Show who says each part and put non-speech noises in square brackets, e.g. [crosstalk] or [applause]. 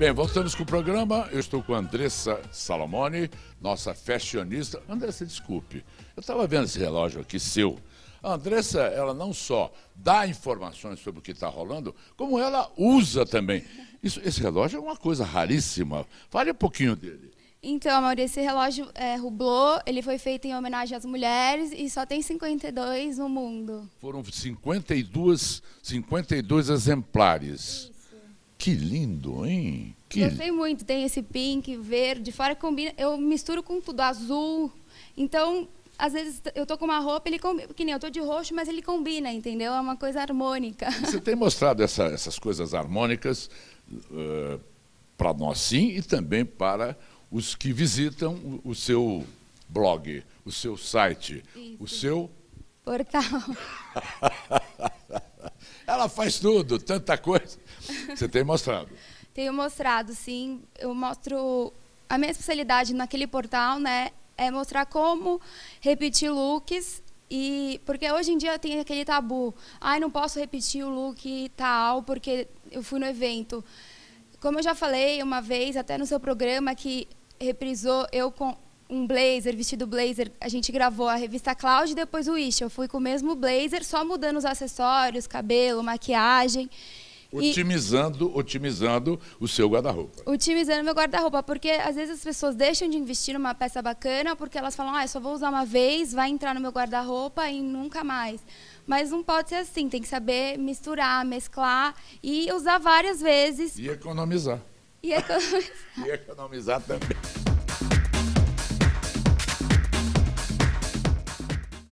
Speaker 1: Bem, voltamos com o programa. Eu estou com a Andressa Salomone, nossa fashionista. Andressa, desculpe, eu estava vendo esse relógio aqui seu. A Andressa, ela não só dá informações sobre o que está rolando, como ela usa também. Isso, esse relógio é uma coisa raríssima. Fale um pouquinho dele.
Speaker 2: Então, Mauri, esse relógio é, rublô, ele foi feito em homenagem às mulheres e só tem 52 no mundo.
Speaker 1: Foram 52, 52 exemplares. Isso. Que lindo, hein? Que... Gostei
Speaker 2: muito. Tem esse pink, verde, fora que combina. Eu misturo com tudo, azul. Então, às vezes eu tô com uma roupa, ele combina, que nem eu tô de roxo, mas ele combina, entendeu? É uma coisa harmônica. [laughs] Você
Speaker 1: tem mostrado essa, essas coisas harmônicas uh, eh, para nós sim e também para os que visitam o, o seu blog, o seu site, Isso. o seu
Speaker 2: portal. [laughs] [laughs]
Speaker 1: Ela faz tudo, tanta coisa. Você tem mostrado?
Speaker 2: [laughs] Tenho mostrado, sim. Eu mostro a minha especialidade naquele portal, né, é mostrar como repetir looks e porque hoje em dia tem aquele tabu, ai não posso repetir o look tal porque eu fui no evento. Como eu já falei uma vez até no seu programa que reprisou eu com um blazer, vestido blazer, a gente gravou a revista Cloud e depois o Isha. Eu fui com o mesmo blazer, só mudando os acessórios, cabelo, maquiagem. Otimizando,
Speaker 1: e... otimizando o seu guarda-roupa.
Speaker 2: Otimizando meu guarda-roupa, porque às vezes as pessoas deixam de investir numa peça bacana porque elas falam, ah, eu só vou usar uma vez, vai entrar no meu guarda-roupa e nunca mais. Mas não pode ser assim, tem que saber misturar, mesclar e usar várias vezes. E
Speaker 1: economizar.
Speaker 2: E economizar,
Speaker 1: [laughs] e economizar também.